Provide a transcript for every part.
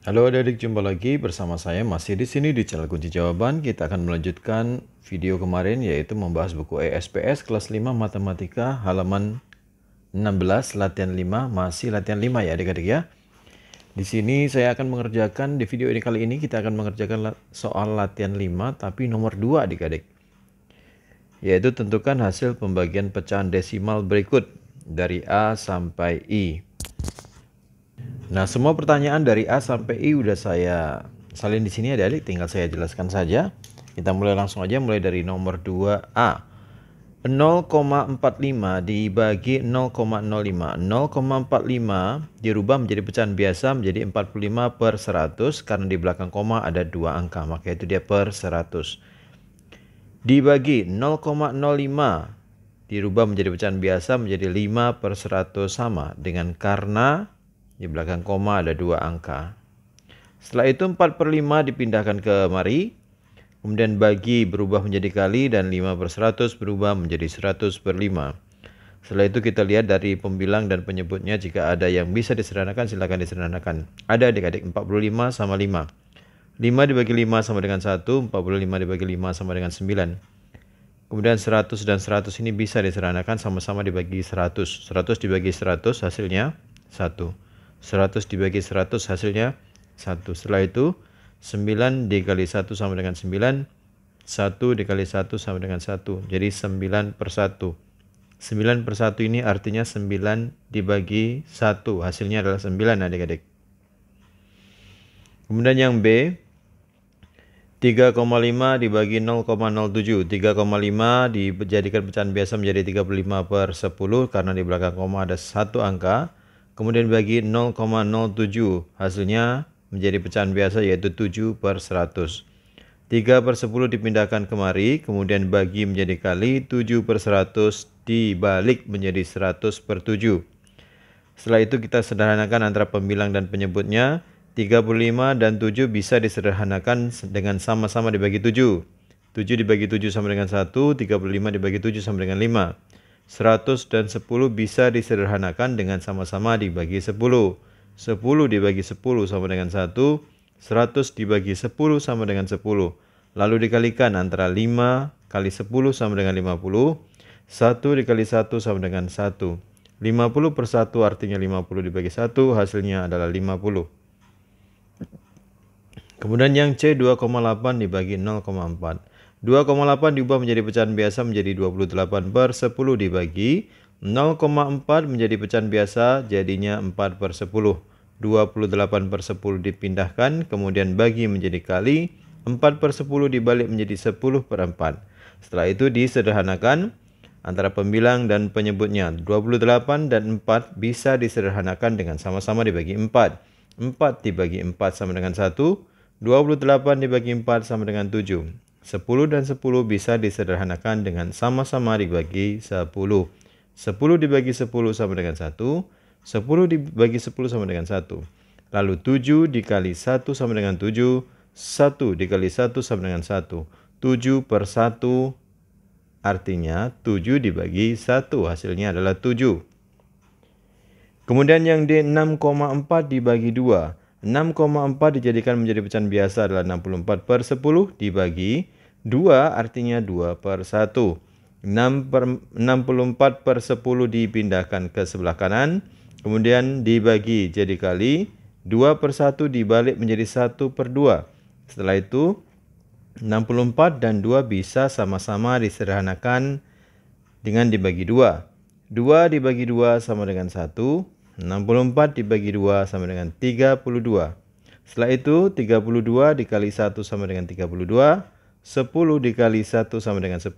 Halo adik-adik, jumpa lagi bersama saya masih di sini di channel Kunci Jawaban. Kita akan melanjutkan video kemarin yaitu membahas buku ESPS kelas 5 Matematika halaman 16 latihan 5 masih latihan 5 ya adik-adik ya. Di sini saya akan mengerjakan di video ini kali ini kita akan mengerjakan soal latihan 5 tapi nomor 2 adik-adik. Yaitu tentukan hasil pembagian pecahan desimal berikut dari A sampai I. Nah, semua pertanyaan dari A sampai I udah saya salin di sini ya, Dali. tinggal saya jelaskan saja. Kita mulai langsung aja mulai dari nomor 2A. 0,45 dibagi 0,05. 0,45 dirubah menjadi pecahan biasa menjadi 45 per 100 karena di belakang koma ada dua angka maka itu dia per 100. Dibagi 0,05 dirubah menjadi pecahan biasa menjadi 5 per 100 sama dengan karena di belakang koma ada dua angka. Setelah itu 4 per 5 dipindahkan ke mari. Kemudian bagi berubah menjadi kali dan 5 per 100 berubah menjadi 100 per 5. Setelah itu kita lihat dari pembilang dan penyebutnya jika ada yang bisa diserahkan silahkan diserahkan. Ada adik-adik 45 sama 5. 5 dibagi 5 sama dengan 1, 45 dibagi 5 sama dengan 9. Kemudian 100 dan 100 ini bisa diserahkan sama-sama dibagi 100. 100 dibagi 100 hasilnya 1. 100 dibagi 100 hasilnya 1. Setelah itu 9 dikali 1 sama dengan 9. 1 dikali 1 sama dengan 1. Jadi 9 per 1. 9 per 1 ini artinya 9 dibagi 1. Hasilnya adalah 9 adik-adik. Kemudian yang B. 3,5 dibagi 0,07. 3,5 dijadikan pecahan biasa menjadi 35 per 10 karena di belakang koma ada satu angka kemudian bagi 0,07 hasilnya menjadi pecahan biasa yaitu 7 per 100. 3 per 10 dipindahkan kemari, kemudian bagi menjadi kali 7 per 100 dibalik menjadi 100 per 7. Setelah itu kita sederhanakan antara pembilang dan penyebutnya. 35 dan 7 bisa disederhanakan dengan sama-sama dibagi 7. 7 dibagi 7 sama dengan 1, 35 dibagi 7 sama dengan 5. 100 dan 10 bisa disederhanakan dengan sama-sama dibagi 10. 10 dibagi 10 sama dengan 1, 100 dibagi 10 sama dengan 10. Lalu dikalikan antara 5 kali 10 sama dengan 50, 1 dikali 1 sama dengan 1. 50 per 1 artinya 50 dibagi 1, hasilnya adalah 50. Kemudian yang C 2,8 dibagi 0,4. 2,8 diubah menjadi pecahan biasa menjadi 28 per 10 dibagi 0,4 menjadi pecahan biasa jadinya 4 per 10. 28 per 10 dipindahkan kemudian bagi menjadi kali 4 per 10 dibalik menjadi 10 per 4. Setelah itu disederhanakan antara pembilang dan penyebutnya 28 dan 4 bisa disederhanakan dengan sama-sama dibagi 4. 4 dibagi 4 sama dengan 1, 28 dibagi 4 sama dengan 7. 10 dan 10 bisa disederhanakan dengan sama-sama dibagi 10. 10 dibagi 10 sama dengan 1. 10 dibagi 10 sama dengan 1. Lalu 7 dikali 1 sama dengan 7. 1 dikali 1 sama dengan 1. 7 per 1 artinya 7 dibagi 1 hasilnya adalah 7. Kemudian yang D 6,4 dibagi 2. 6,4 dijadikan menjadi pecahan biasa adalah 64 per 10 dibagi 2 artinya 2 per 1. 6 per, 64 per 10 dipindahkan ke sebelah kanan, kemudian dibagi jadi kali 2 per 1 dibalik menjadi 1 per 2. Setelah itu 64 dan 2 bisa sama-sama disederhanakan dengan dibagi 2. 2 dibagi 2 sama dengan 1, 64 dibagi 2 sama dengan 32. Setelah itu 32 dikali 1 sama dengan 32. 10 dikali 1 sama dengan 10.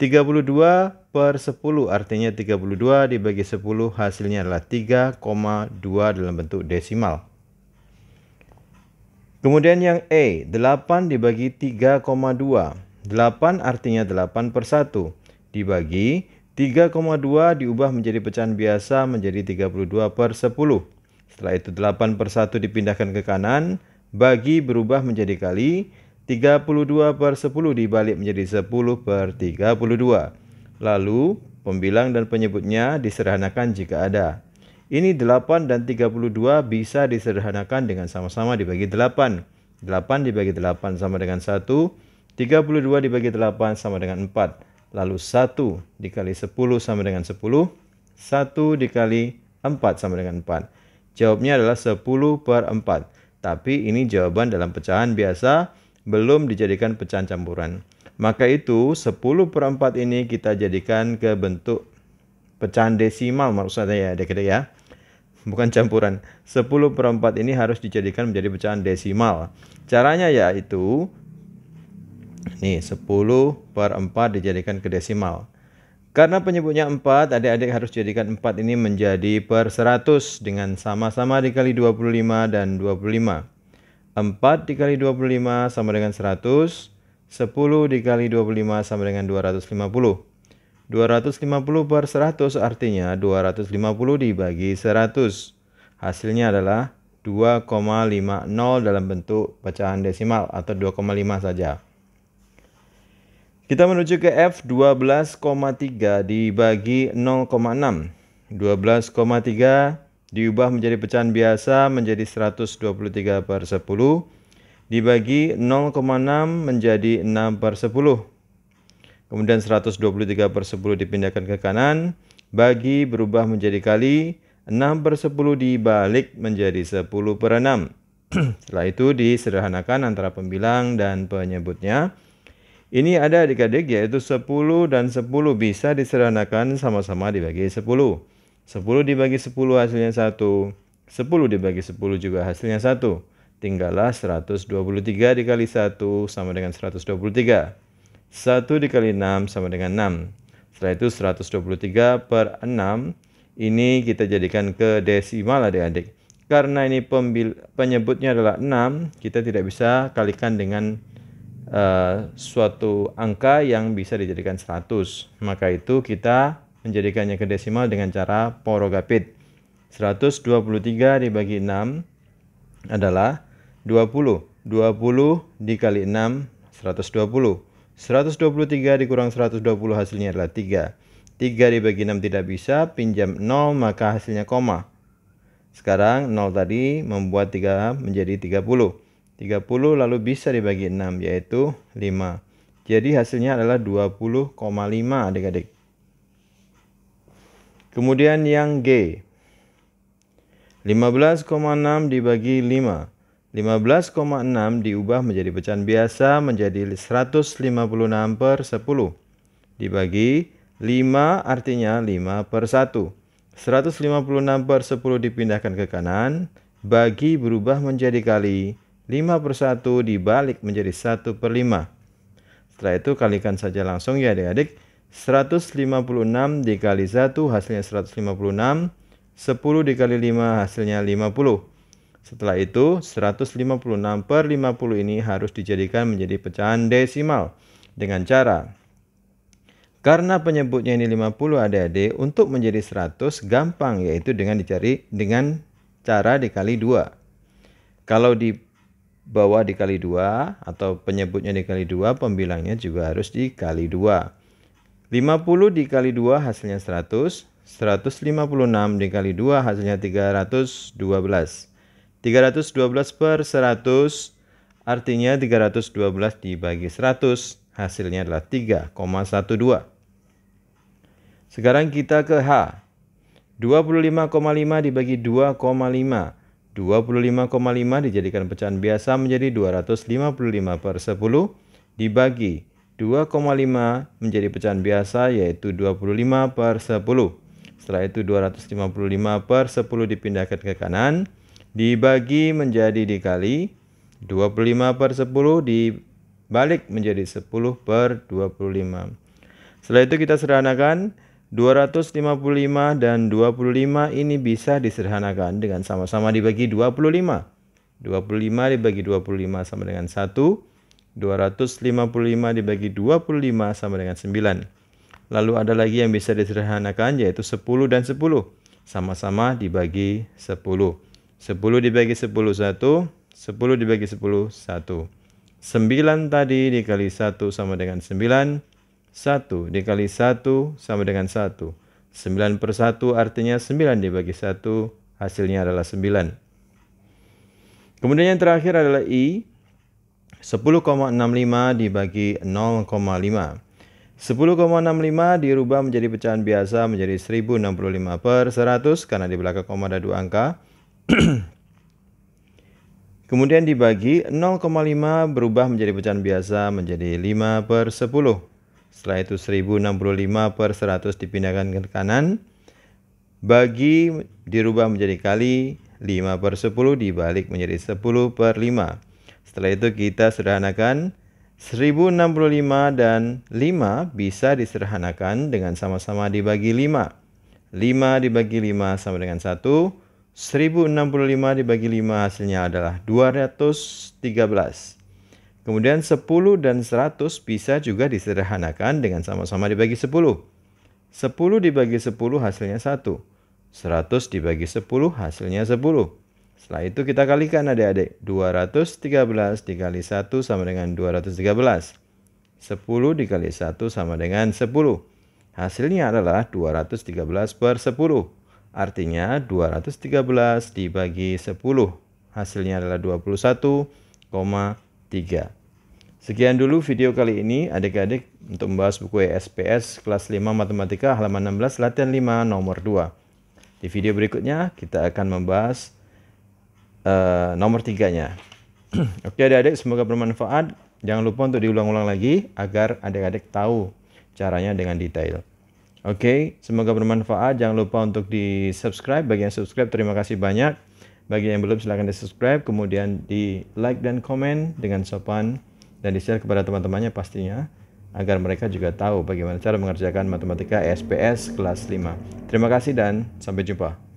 32 per 10 artinya 32 dibagi 10 hasilnya adalah 3,2 dalam bentuk desimal. Kemudian yang E, 8 dibagi 3,2. 8 artinya 8 per 1 dibagi 3,2 diubah menjadi pecahan biasa menjadi 32 per 10. Setelah itu 8 per 1 dipindahkan ke kanan, bagi berubah menjadi kali, 32 per 10 dibalik menjadi 10 per 32. Lalu, pembilang dan penyebutnya diserahanakan jika ada. Ini 8 dan 32 bisa diserahanakan dengan sama-sama dibagi 8. 8 dibagi 8 sama dengan 1, 32 dibagi 8 sama dengan 4. Lalu 1 dikali 10 sama dengan 10. 1 dikali 4 sama dengan 4. Jawabnya adalah 10 per 4. Tapi ini jawaban dalam pecahan biasa, belum dijadikan pecahan campuran. Maka itu 10 per 4 ini kita jadikan ke bentuk pecahan desimal maksudnya ya dek adik ya. Bukan campuran. 10 per 4 ini harus dijadikan menjadi pecahan desimal. Caranya yaitu Nih, 10 per 4 dijadikan ke desimal. Karena penyebutnya 4, adik-adik harus jadikan 4 ini menjadi per 100 dengan sama-sama dikali 25 dan 25. 4 dikali 25 sama dengan 100, 10 dikali 25 sama dengan 250. 250 per 100 artinya 250 dibagi 100. Hasilnya adalah 2,50 dalam bentuk pecahan desimal atau 2,5 saja. Kita menuju ke F 12,3 dibagi 0,6. 12,3 diubah menjadi pecahan biasa menjadi 123 per 10 dibagi 0,6 menjadi 6 per 10 kemudian 123 per 10 dipindahkan ke kanan bagi berubah menjadi kali 6 per 10 dibalik menjadi 10 per 6 setelah itu disederhanakan antara pembilang dan penyebutnya ini ada adik-adik yaitu 10 dan 10 bisa diserahkan sama-sama dibagi 10. 10 dibagi 10 hasilnya 1. 10 dibagi 10 juga hasilnya 1. Tinggallah 123 dikali 1 sama dengan 123. 1 dikali 6 sama dengan 6. Setelah itu 123 per 6 ini kita jadikan ke desimal adik-adik. Karena ini penyebutnya adalah 6, kita tidak bisa kalikan dengan uh, suatu angka yang bisa dijadikan 100. Maka itu kita menjadikannya ke desimal dengan cara porogapit. 123 dibagi 6 adalah 20. 20 dikali 6 120. 123 dikurang 120 hasilnya adalah 3. 3 dibagi 6 tidak bisa, pinjam 0 maka hasilnya koma. Sekarang 0 tadi membuat 3 menjadi 30. 30 lalu bisa dibagi 6 yaitu 5. Jadi hasilnya adalah 20,5 adik-adik. Kemudian yang G. 15,6 dibagi 5. 15,6 diubah menjadi pecahan biasa menjadi 156 per 10. Dibagi 5 artinya 5 per 1. 156 per 10 dipindahkan ke kanan. Bagi berubah menjadi kali. 5 per 1 dibalik menjadi 1 per 5. Setelah itu kalikan saja langsung ya adik-adik. 156 dikali 1 hasilnya 156. 10 dikali 5 hasilnya 50. Setelah itu 156 per 50 ini harus dijadikan menjadi pecahan desimal. Dengan cara karena penyebutnya ini 50 adik-adik, untuk menjadi 100 gampang yaitu dengan dicari dengan cara dikali 2. Kalau di bawah dikali dua atau penyebutnya dikali dua, pembilangnya juga harus dikali dua. 50 dikali 2 hasilnya 100, 156 dikali 2 hasilnya 312. 312 per 100 artinya 312 dibagi 100 hasilnya adalah 3,12. Sekarang kita ke H. 25,5 dibagi 2,5. 25,5 dijadikan pecahan biasa menjadi 255 per 10 dibagi 2,5 menjadi pecahan biasa yaitu 25 per 10. Setelah itu 255 per 10 dipindahkan ke kanan dibagi menjadi dikali 25 per 10 dibalik menjadi 10 per 25. Setelah itu kita serahanakan 255 dan 25 ini bisa disederhanakan dengan sama-sama dibagi 25. 25 dibagi 25 sama dengan 1. 255 dibagi 25 sama dengan 9. Lalu ada lagi yang bisa disederhanakan yaitu 10 dan 10. Sama-sama dibagi 10. 10 dibagi 10 1, 10 dibagi 10 1. 9 tadi dikali 1 sama dengan 9. 1 dikali 1 sama dengan 1. 9 per 1 artinya 9 dibagi 1 hasilnya adalah 9. Kemudian yang terakhir adalah I 10,65 dibagi 0,5. 10,65 dirubah menjadi pecahan biasa menjadi 1065 per 100 karena di belakang koma ada dua angka. Kemudian dibagi 0,5 berubah menjadi pecahan biasa menjadi 5 per 10. Setelah itu 1065 per 100 dipindahkan ke kanan. Bagi dirubah menjadi kali 5 per 10 dibalik menjadi 10 per 5. Setelah itu kita sederhanakan 1065 dan 5 bisa disederhanakan dengan sama-sama dibagi 5. 5 dibagi 5 sama dengan 1. 1065 dibagi 5 hasilnya adalah 213. Kemudian 10 dan 100 bisa juga disederhanakan dengan sama-sama dibagi 10. 10 dibagi 10 hasilnya 1. 100 dibagi 10 hasilnya 10. Setelah itu kita kalikan adik-adik. 213 dikali 1 sama dengan 213. 10 dikali 1 sama dengan 10. Hasilnya adalah 213 per 10. Artinya 213 dibagi 10. Hasilnya adalah 21, 3. Sekian dulu video kali ini adik-adik untuk membahas buku ESPS kelas 5 Matematika halaman 16 latihan 5 nomor 2. Di video berikutnya kita akan membahas uh, nomor 3-nya. Oke adik-adik semoga bermanfaat. Jangan lupa untuk diulang-ulang lagi agar adik-adik tahu caranya dengan detail. Oke, semoga bermanfaat. Jangan lupa untuk di-subscribe. Bagi yang subscribe terima kasih banyak. Bagi yang belum silahkan di subscribe, kemudian di like dan komen dengan sopan dan di share kepada teman-temannya pastinya agar mereka juga tahu bagaimana cara mengerjakan matematika SPS kelas 5. Terima kasih dan sampai jumpa.